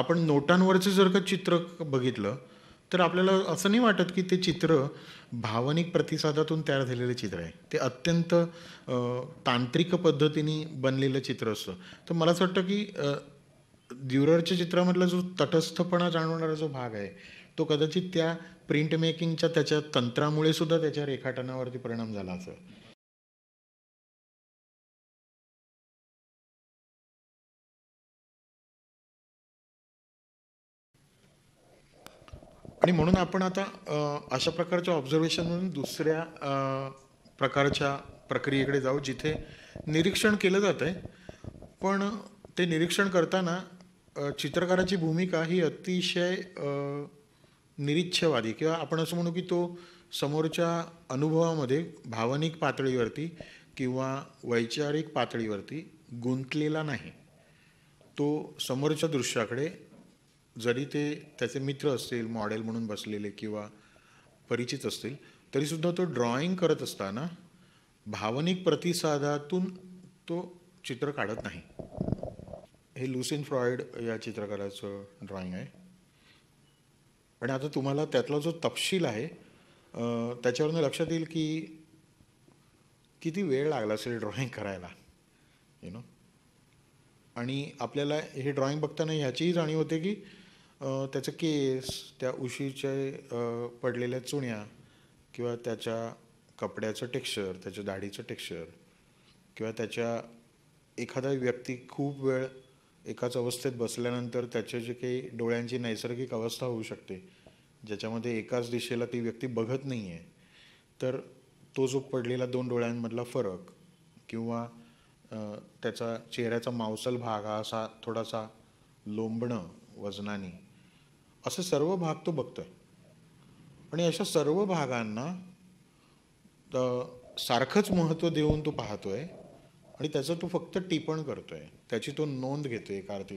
आपण नोटांवरचं जर का चित्र बघितलं तर आपल्याला असं नाही वाटत की ते चित्र भावनिक प्रतिसादातून तयार झालेलं चित्र आहे ते अत्यंत तांत्रिक पद्धतीने बनलेलं चित्र असतं तर मला असं वाटतं की ड्युररच्या चित्रामधला जो तटस्थपणा जाणवणारा जो भाग आहे तो कदाचित त्या प्रिंट मेकिंगच्या त्याच्या तंत्रामुळे सुद्धा त्याच्या रेखाटनावरती परिणाम झाला असं आणि म्हणून आपण आता अशा प्रकारच्या म्हणून दुसऱ्या प्रकारच्या प्रक्रियेकडे जाऊ जिथे निरीक्षण केलं जातं आहे पण ते निरीक्षण करताना चित्रकाराची भूमिका ही अतिशय निरीच्छवादी किंवा आपण असं म्हणू की तो समोरच्या अनुभवामध्ये भावनिक पातळीवरती किंवा वैचारिक पातळीवरती गुंतलेला नाही तो समोरच्या दृश्याकडे जरी ते त्याचे मित्र असतील मॉडेल म्हणून बसलेले किंवा परिचित असतील तरीसुद्धा तो ड्रॉइंग करत असताना भावनिक प्रतिसादातून तो चित्र काढत नाही हे लुसिन फ्रॉइड या चित्रकाराचं ड्रॉइंग आहे पण आता तुम्हाला त्यातला जो तपशील आहे त्याच्यावरनं लक्षात येईल की किती वेळ लागला असेल ड्रॉइंग करायला यु नो आणि आपल्याला हे ड्रॉइंग बघताना ह्याचीही जाणीव होते की त्याचं केस त्या उशीच्या पडलेल्या चुण्या किंवा त्याच्या कपड्याचं टेक्स्चर त्याच्या दाढीचं टेक्स्चर किंवा त्याच्या एखादा व्यक्ती खूप वेळ एकाच अवस्थेत बसल्यानंतर त्याचे जे काही डोळ्यांची नैसर्गिक अवस्था होऊ शकते ज्याच्यामध्ये एकाच दिशेला ती व्यक्ती बघत नाही आहे तर तो जो पडलेला दोन डोळ्यांमधला फरक किंवा त्याचा चेहऱ्याचा मांसल भाग हा असा थोडासा लोंबणं वजनाने असे सर्व भाग तो बघतो आणि अशा सर्व भागांना सारखंच महत्त्व देऊन तो पाहतोय आणि त्याचं तो फक्त टिपण करतो आहे त्याची तो नोंद घेतो आहे अर्थी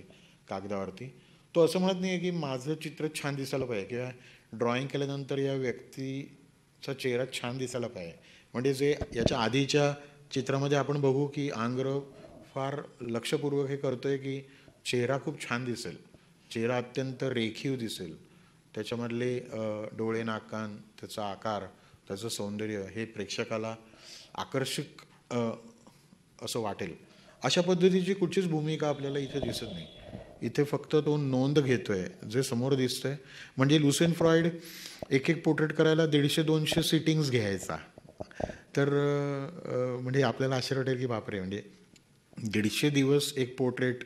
कागदावरती तो असं म्हणत नाही आहे की माझं चित्र छान दिसायला पाहिजे किंवा ड्रॉइंग केल्यानंतर या व्यक्तीचा चेहरा छान दिसायला पाहिजे म्हणजे जे याच्या आधीच्या चित्रामध्ये आपण बघू की आंग्र फार लक्षपूर्वक हे करतो की चेहरा खूप छान दिसेल चेहरा अत्यंत रेखीव दिसेल त्याच्यामधले डोळे नाकान त्याचा आकार त्याचं सौंदर्य हे प्रेक्षकाला आकर्षक असं वाटेल अशा पद्धतीची कुठचीच भूमिका आपल्याला इथे दिसत नाही इथे फक्त तो नोंद घेतोय जे समोर दिसतोय म्हणजे लुसेन फ्रॉइड एक एक पोर्ट्रेट करायला दीडशे दोनशे सिटिंग्स घ्यायचा तर म्हणजे आपल्याला आश्चर्य वाटेल की बापरे म्हणजे दीडशे दिवस एक पोर्ट्रेट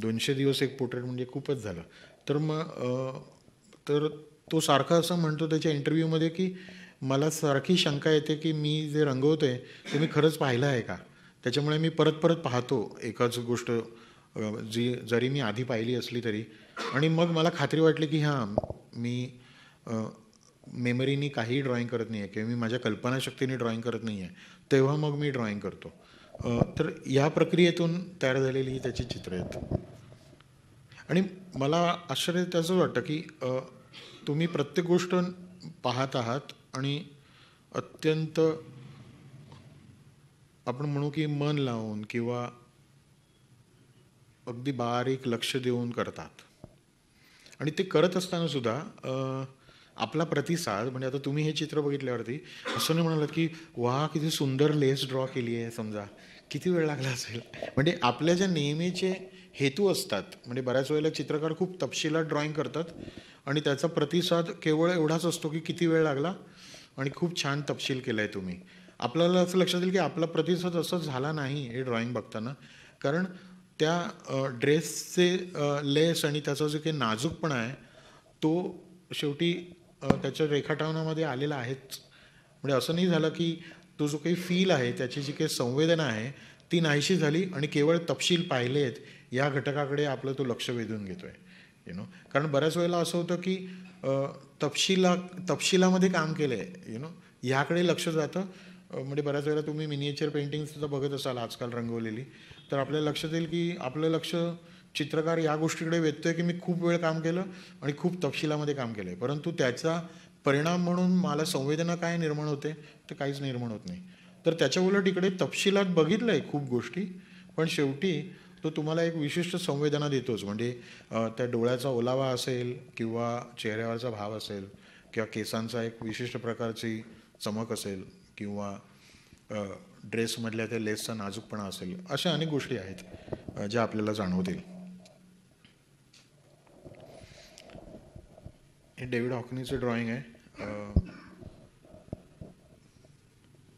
दोनशे दिवस एक पोर्ट्रेट म्हणजे खूपच झालं तर मग तर तो सारखा असं म्हणतो त्याच्या इंटरव्ह्यूमध्ये की मला सारखी शंका येते की मी जे रंगवतो आहे ते मी खरंच पाहिलं आहे का त्याच्यामुळे मी परत परत पाहतो एकाच गोष्ट जी जरी मी आधी पाहिली असली तरी आणि मग मला खात्री वाटली की हां मी मेमरीनी काही ड्रॉईंग करत नाही आहे किंवा मी माझ्या कल्पनाशक्तीने ड्रॉईंग करत नाही आहे तेव्हा मग मी ड्रॉईंग करतो तर या प्रक्रियेतून तयार झालेली ही त्याची चित्र आहेत आणि मला आश्चर्य त्याचं वाटतं की तुम्ही प्रत्येक गोष्ट पाहत आहात आणि अत्यंत आपण म्हणू की मन लावून किंवा अगदी बारीक लक्ष देऊन करतात आणि ते करत असताना सुद्धा आपला प्रतिसाद म्हणजे आता तुम्ही हे चित्र बघितल्यावरती असं नाही की वा किती सुंदर लेस ड्रॉ केली आहे समजा किती वेळ लागला असेल म्हणजे आपल्या ज्या नेहमीचे हेतू असतात म्हणजे बऱ्याच वेळेला चित्रकार खूप तपशिलात ड्रॉईंग करतात आणि त्याचा प्रतिसाद केवळ एवढाच असतो की किती वेळ लागला आणि खूप छान तपशील केला आहे तुम्ही आपल्याला असं लक्षात येईल की आपला प्रतिसाद असं झाला नाही हे ड्रॉईंग बघताना कारण त्या ड्रेसचे लेस आणि त्याचा जो काही नाजूकपणा आहे तो शेवटी त्याच्या रेखाटवनामध्ये आलेला आहेच म्हणजे असं नाही झालं की तो जो काही फील आहे त्याची जी काही संवेदना आहे ती नाहीशी झाली आणि केवळ तपशील पाहिलेत या घटकाकडे आपलं तो लक्ष वेधून घेतो आहे यु नो कारण बऱ्याच वेळेला असं होतं की तपशिला तपशिलामध्ये काम केलं आहे यु नो ह्याकडे लक्ष जातं म्हणजे बऱ्याच वेळेला तुम्ही मिनिएचर पेंटिंगसुद्धा बघत असाल आजकाल रंगवलेली तर आपल्याला लक्षात येईल की आपलं लक्ष चित्रकार या गोष्टीकडे व्यतोय की मी खूप वेळ काम केलं आणि खूप तपशिलामध्ये काम केलं आहे परंतु त्याचा परिणाम म्हणून मला संवेदना काय निर्माण होते ते काहीच निर्माण होत नाही तर त्याच्या उलट इकडे तपशिलात बघितलं आहे खूप गोष्टी पण शेवटी तो तुम्हाला एक विशिष्ट संवेदना देतोच म्हणजे त्या डोळ्याचा ओलावा असेल किंवा चेहऱ्यावरचा भाव असेल किंवा केसांचा एक विशिष्ट प्रकारची चमक असेल किंवा ड्रेसमधल्या त्या लेसचा नाजूकपणा असेल अशा अनेक गोष्टी आहेत ज्या आपल्याला जाणवतील हे डेव्हिड हॉकनीचं ड्रॉइंग आहे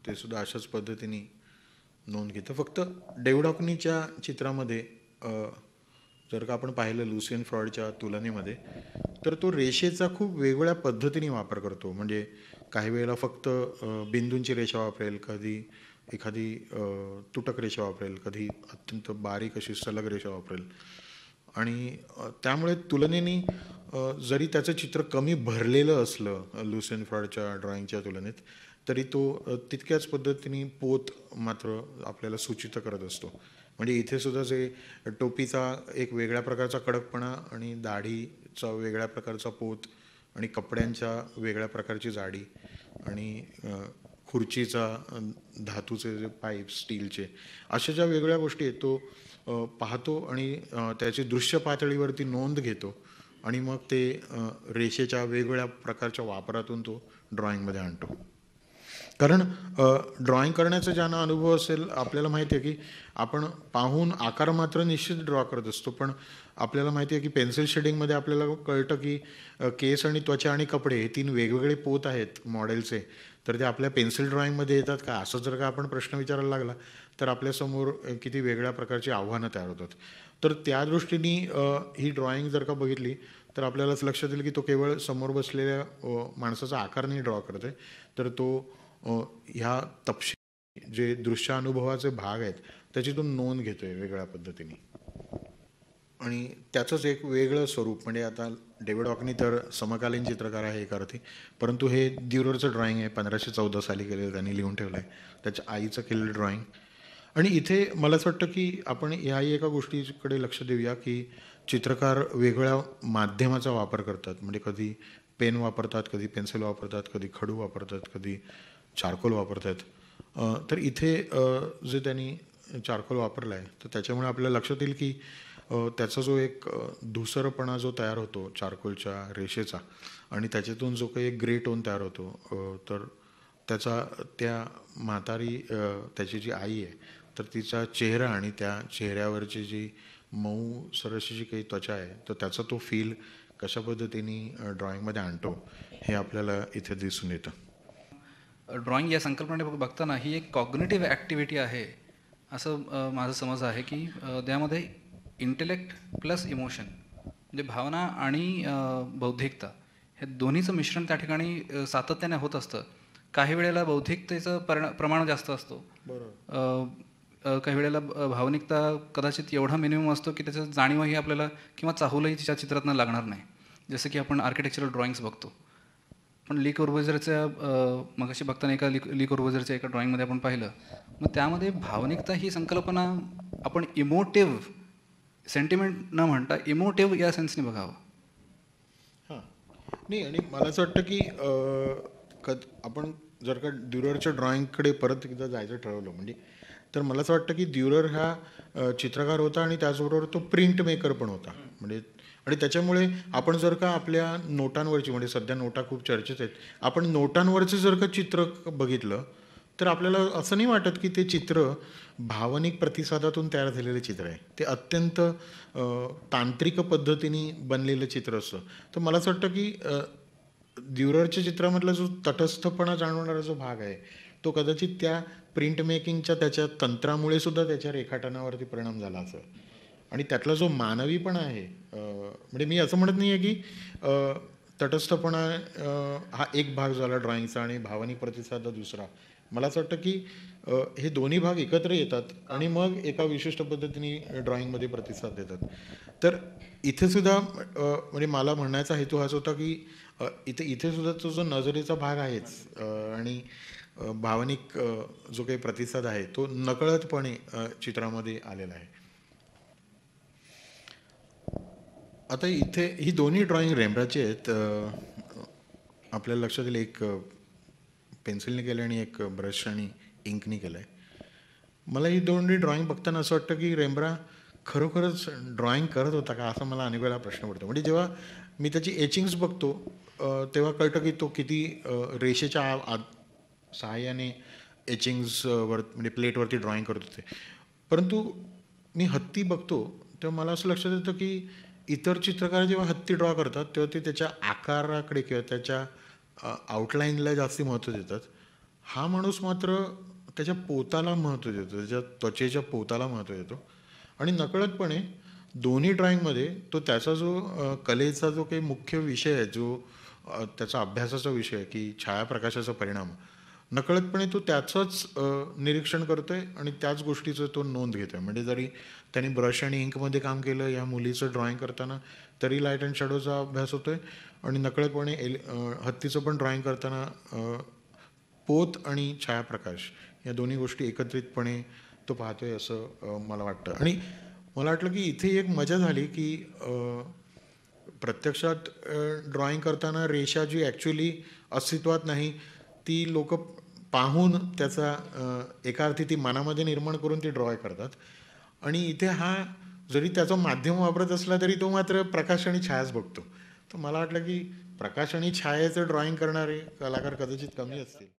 ते सुद्धा अशाच पद्धतीने नोंद घेतं फक्त डेव्हिड हॉकनीच्या चित्रामध्ये जर का आपण पाहिलं लुसियन फ्रॉडच्या तुलनेमध्ये तर तो रेषेचा खूप वेगवेगळ्या पद्धतीने वापर करतो म्हणजे काही वेळेला फक्त बिंदूंची रेषा वापरेल कधी एखादी तुटक रेषा वापरेल कधी अत्यंत बारीक अशी सलग रेषा वापरेल आणि त्यामुळे तुलनेने जरी त्याचं चित्र कमी भरलेलं असलं लुसेन फ्रॉडच्या ड्रॉइंगच्या तुलनेत तरी तो तितक्याच पद्धतीने पोत मात्र आपल्याला सूचित करत असतो म्हणजे इथे सुद्धा जे टोपीचा एक वेगळ्या प्रकारचा कडकपणा आणि दाढीचा वेगळ्या प्रकारचा पोत आणि कपड्यांच्या वेगळ्या प्रकारची जाडी आणि खुर्चीचा धातूचे जे पाईप स्टीलचे अशा ज्या वेगळ्या गोष्टी आहेत तो पाहतो आणि त्याची दृश्य पातळीवरती नोंद घेतो आणि मग ते रेषेच्या वेगवेगळ्या प्रकारच्या वापरातून तो ड्रॉइंगमध्ये आणतो कारण ड्रॉइंग करण्याचा ज्यांना अनुभव असेल आपल्याला माहिती आहे की आपण पाहून आकार मात्र निश्चित ड्रॉ करत असतो पण आपल्याला माहिती आहे की पेन्सिल शेडिंगमध्ये आपल्याला कळतं की केस आणि त्वचा आणि कपडे हे तीन वेगवेगळे पोत आहेत मॉडेलचे तर ते आपल्या पेन्सिल ड्रॉईंगमध्ये येतात का असं जर का आपण प्रश्न विचारायला लागला तर आपल्यासमोर किती वेगळ्या प्रकारची आव्हानं तयार होतात तर त्या दृष्टीने ही ड्रॉइंग जर का बघितली तर आपल्यालाच लक्षात येईल की तो केवळ समोर बसलेल्या माणसाचा आकार नाही ड्रॉ करत आहे तर तो ह्या तपशील जे दृश्य अनुभवाचे भाग आहेत त्याची तो नोंद घेतो आहे वेगळ्या पद्धतीने आणि त्याचंच एक वेगळं स्वरूप म्हणजे आता डेव्हिड ऑकनी तर समकालीन चित्रकार आहे एका अर्थी परंतु हे दिवरचं ड्रॉइंग आहे पंधराशे चौदा साली केलेलं त्यांनी लिहून ठेवलं आहे त्याच्या आईचं केलेलं ड्रॉइंग आणि इथे मला असं वाटतं की आपण याही एका गोष्टीकडे लक्ष देऊया की चित्रकार वेगळ्या माध्यमाचा वापर करतात म्हणजे कधी पेन वापरतात कधी पेन्सिल वापरतात कधी खडू वापरतात कधी चारकोल वापरतात तर इथे जे त्यांनी चारकोल वापरला आहे तर त्याच्यामुळे आपल्याला लक्षात येईल की त्याचा जो एक धुसरपणा जो तयार होतो चारकोलच्या रेषेचा आणि त्याच्यातून जो काही एक ग्रे टोन तयार होतो तर त्याचा त्या म्हातारी त्याची जी आई आहे तर तिचा चेहरा आणि त्या चेहऱ्यावरची जी मऊ सरशी जी काही त्वचा आहे तर त्याचा तो फील कशा पद्धतीने ड्रॉईंगमध्ये आणतो हे आपल्याला इथे दिसून येतं ड्रॉइंग या संकल्पने बघताना ही एक कॉग्नेटिव्ह ॲक्टिव्हिटी आहे असं माझा समज आहे की त्यामध्ये इंटेलेक्ट प्लस इमोशन म्हणजे भावना आणि बौद्धिकता हे दोन्हीचं मिश्रण त्या ठिकाणी सातत्याने होत असतं काही वेळेला बौद्धिकतेचं प्रमाण जास्त असतो काही वेळेला भावनिकता कदाचित एवढा मिनिमम असतो की त्याचं जाणीवही आपल्याला किंवा चाहूलही तिच्या चित्रातनं लागणार नाही जसं की आपण आर्किटेक्चरल ड्रॉइंग्स बघतो पण ली कोर्बोजरच्या मगाशी बघताना एका ली ली कोर्बोजरच्या एका ड्रॉईंगमध्ये आपण पाहिलं मग त्यामध्ये भावनिकता ही संकल्पना आपण इमोटिव्ह सेंटिमेंट न म्हणता इमोटिव्ह या सेन्सने बघावं हां नाही आणि मला असं वाटतं की आपण जर का ड्युररच्या ड्रॉइंगकडे परत एकदा जायचं ठरवलं म्हणजे तर मला असं वाटतं की द्युरर हा चित्रकार होता आणि त्याचबरोबर तो प्रिंट मेकर पण होता म्हणजे आणि त्याच्यामुळे आपण जर का आपल्या नोटांवरची म्हणजे सध्या नोटा खूप चर्चेत आहेत आपण नोटांवरचं जर का चित्र बघितलं तर आपल्याला असं नाही वाटत की ते चित्र भावनिक प्रतिसादातून तयार झालेलं चित्र आहे ते अत्यंत तांत्रिक पद्धतीने बनलेलं चित्र असतं तर मला असं वाटतं की द्युररच्या चित्रामधला जो तटस्थपणा जाणवणारा जो भाग आहे तो कदाचित त्या प्रिंट मेकिंगच्या त्याच्या तंत्रामुळे सुद्धा त्याच्या रेखाटनावरती परिणाम झाला असं आणि त्यातला जो पण आहे म्हणजे मी असं म्हणत नाही आहे की तटस्थपणा हा एक भाग झाला ड्रॉइंगचा आणि भावनिक प्रतिसाद दुसरा मला असं वाटतं की हे दोन्ही भाग एकत्र येतात आणि मग एका विशिष्ट पद्धतीने ड्रॉइंगमध्ये प्रतिसाद देतात तर इथेसुद्धा म्हणजे मला म्हणण्याचा हेतू हाच होता की इथे इथेसुद्धा तो जो नजरेचा भाग आहेच आणि भावनिक जो काही प्रतिसाद आहे तो नकळतपणे चित्रामध्ये आलेला आहे आता इथे ही दोन्ही ड्रॉइंग रेमराची आहेत आपल्याला लक्षात येईल एक पेन्सिलने केलं आणि एक ब्रश आणि इंकने केलं आहे मला ही दोन्ही ड्रॉइंग बघताना असं वाटतं की रेमरा खरोखरच ड्रॉइंग करत होता का असा मला अनेक वेळा प्रश्न पडतो म्हणजे जेव्हा मी त्याची एचिंग्स बघतो तेव्हा कळतं की तो किती रेषेच्या आत सहाय्याने एचिंग्सवर म्हणजे प्लेटवरती ड्रॉइंग करत होते परंतु मी हत्ती बघतो तेव्हा मला असं लक्षात येतं की इतर चित्रकार जेव्हा हत्ती ड्रॉ करतात तेव्हा ते त्याच्या आकाराकडे किंवा त्याच्या आउटलाईनला जास्ती महत्त्व देतात हा माणूस मात्र त्याच्या पोताला महत्त्व देतो त्याच्या त्वचेच्या पोताला महत्त्व देतो आणि नकळतपणे दोन्ही ड्रॉईंगमध्ये तो त्याचा जो कलेचा जो काही मुख्य विषय आहे जो त्याचा अभ्यासाचा विषय आहे की छायाप्रकाशाचा परिणाम नकळतपणे तो त्याचंच निरीक्षण करतो आहे आणि त्याच गोष्टीचं तो नोंद घेतो आहे म्हणजे जरी त्यांनी ब्रश आणि इंकमध्ये काम केलं या मुलीचं ड्रॉइंग करताना तरी लाईट अँड शॅडोचा अभ्यास होतो आहे आणि नकळतपणे एल हत्तीचं पण ड्रॉइंग करताना पोत आणि छायाप्रकाश या दोन्ही गोष्टी एकत्रितपणे तो पाहतो आहे असं मला वाटतं आणि मला वाटलं की इथे एक मजा झाली की प्रत्यक्षात ड्रॉइंग करताना रेषा जी ॲक्च्युली अस्तित्वात नाही ती लोक पाहून त्याचा एका अर्थी ती मनामध्ये निर्माण करून ती ड्रॉय करतात आणि इथे हा जरी त्याचं माध्यम वापरत असला तरी तो मात्र प्रकाश आणि छायाच बघतो तर मला वाटलं की प्रकाश आणि छायाचं ड्रॉईंग करणारे कलाकार कदाचित कमी असतील